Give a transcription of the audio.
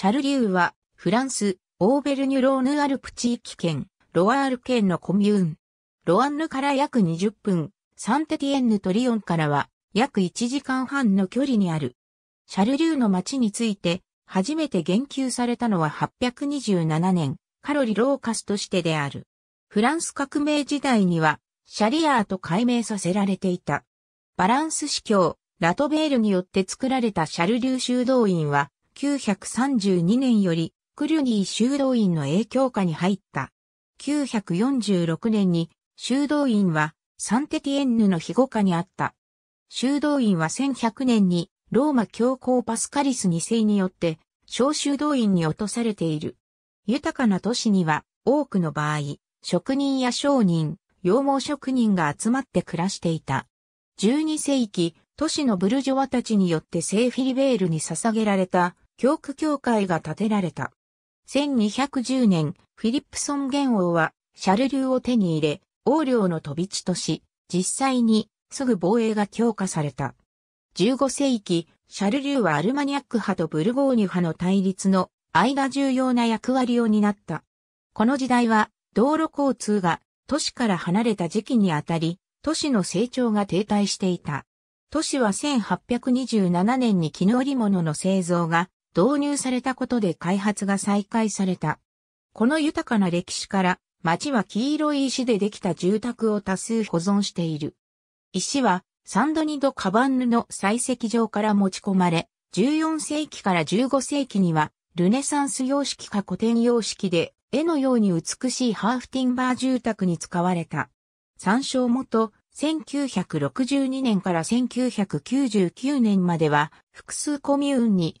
シャルリューは、フランス、オーベルニュローヌアルプ地域圏、ロワール県のコミューン。ロアンヌから約20分、サンテティエンヌとリオンからは、約1時間半の距離にある。シャルリューの町について、初めて言及されたのは827年、カロリ・ローカスとしてである。フランス革命時代には、シャリアーと改名させられていた。バランス司教、ラトベールによって作られたシャルリュー修道院は、1932年よりクリュニー修道院の影響下に入った。946年に修道院はサンテティエンヌの庇護下にあった。修道院は1100年にローマ教皇パスカリス2世によって小修道院に落とされている。豊かな都市には多くの場合、職人や商人、羊毛職人が集まって暮らしていた。12世紀、都市のブルジョワたちによって聖フィリベールに捧げられた教区教会が建てられた。1210年、フィリップソン元王は、シャルリューを手に入れ、王領の飛び地とし、実際に、すぐ防衛が強化された。15世紀、シャルリューはアルマニャック派とブルゴーニュ派の対立の間重要な役割を担った。この時代は、道路交通が都市から離れた時期にあたり、都市の成長が停滞していた。都市は1827年に絹織物の製造が導入されたことで開発が再開された。この豊かな歴史から町は黄色い石でできた住宅を多数保存している。石はサンドニドカバンヌの採石場から持ち込まれ、14世紀から15世紀にはルネサンス様式か古典様式で絵のように美しいハーフティンバー住宅に使われた。参照元、1962年から1999年までは複数コミューンに